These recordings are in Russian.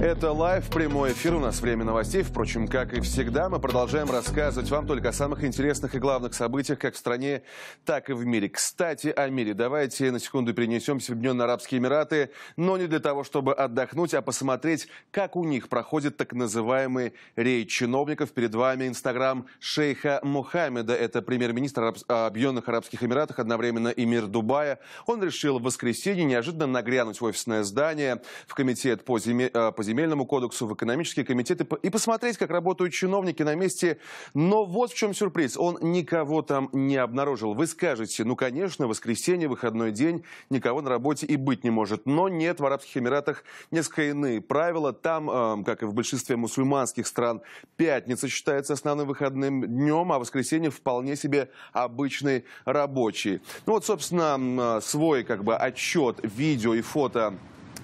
Это лайв, прямой эфир, у нас время новостей. Впрочем, как и всегда, мы продолжаем рассказывать вам только о самых интересных и главных событиях как в стране, так и в мире. Кстати, о мире. Давайте на секунду перенесемся в Объединенные Арабские Эмираты, но не для того, чтобы отдохнуть, а посмотреть, как у них проходит так называемый рейд чиновников. Перед вами Инстаграм шейха Мухаммеда. Это премьер-министр Объединенных Арабских Эмиратов, одновременно и мир Дубая. Он решил в воскресенье неожиданно нагрянуть в офисное здание в комитет по, зиме, э, по Земельному кодексу, в экономические комитеты и посмотреть, как работают чиновники на месте. Но вот в чем сюрприз. Он никого там не обнаружил. Вы скажете, ну, конечно, воскресенье, выходной день, никого на работе и быть не может. Но нет, в Арабских Эмиратах несколько иные правила. Там, эм, как и в большинстве мусульманских стран, пятница считается основным выходным днем, а воскресенье вполне себе обычный рабочий. Ну вот, собственно, э, свой как бы отчет, видео и фото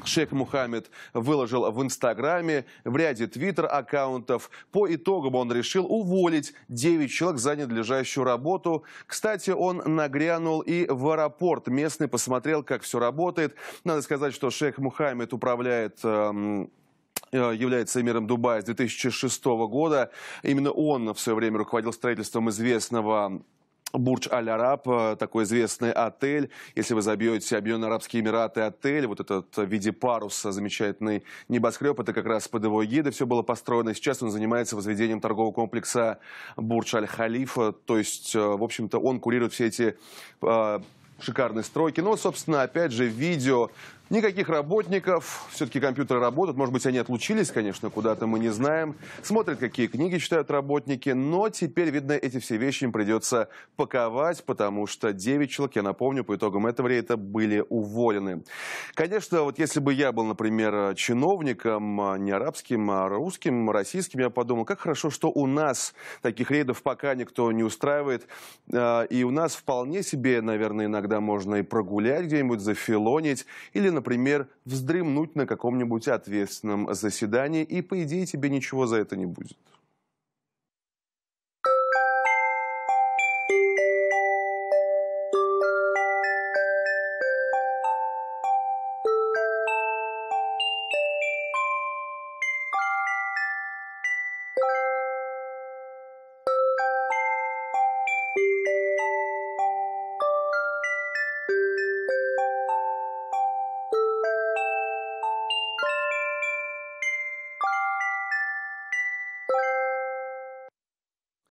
Шейх Мухаммед выложил в Инстаграме, в ряде Твиттер-аккаунтов. По итогам он решил уволить 9 человек за ненадлежащую работу. Кстати, он нагрянул и в аэропорт. Местный посмотрел, как все работает. Надо сказать, что Шейх Мухаммед управляет... Эм, э, является эмиром Дубая с 2006 года. Именно он в свое время руководил строительством известного Бурдж-Аль-Араб, э, такой известный отель. Если вы забьете Объединенные Арабские Эмираты отель, вот этот в виде паруса замечательный небоскреб, это как раз под его эгидой все было построено. Сейчас он занимается возведением торгового комплекса Бурдж-Аль-Халифа. То есть, э, в общем-то, он курирует все эти э, шикарные стройки. Ну, собственно, опять же, видео Никаких работников, все-таки компьютеры работают, может быть, они отлучились, конечно, куда-то, мы не знаем. Смотрят, какие книги читают работники, но теперь, видно, эти все вещи им придется паковать, потому что 9 человек, я напомню, по итогам этого рейта были уволены. Конечно, вот если бы я был, например, чиновником, а, не арабским, а русским, российским, я подумал, как хорошо, что у нас таких рейдов пока никто не устраивает, а, и у нас вполне себе, наверное, иногда можно и прогулять где-нибудь, зафилонить, или например, вздремнуть на каком-нибудь ответственном заседании, и, по идее, тебе ничего за это не будет. thank you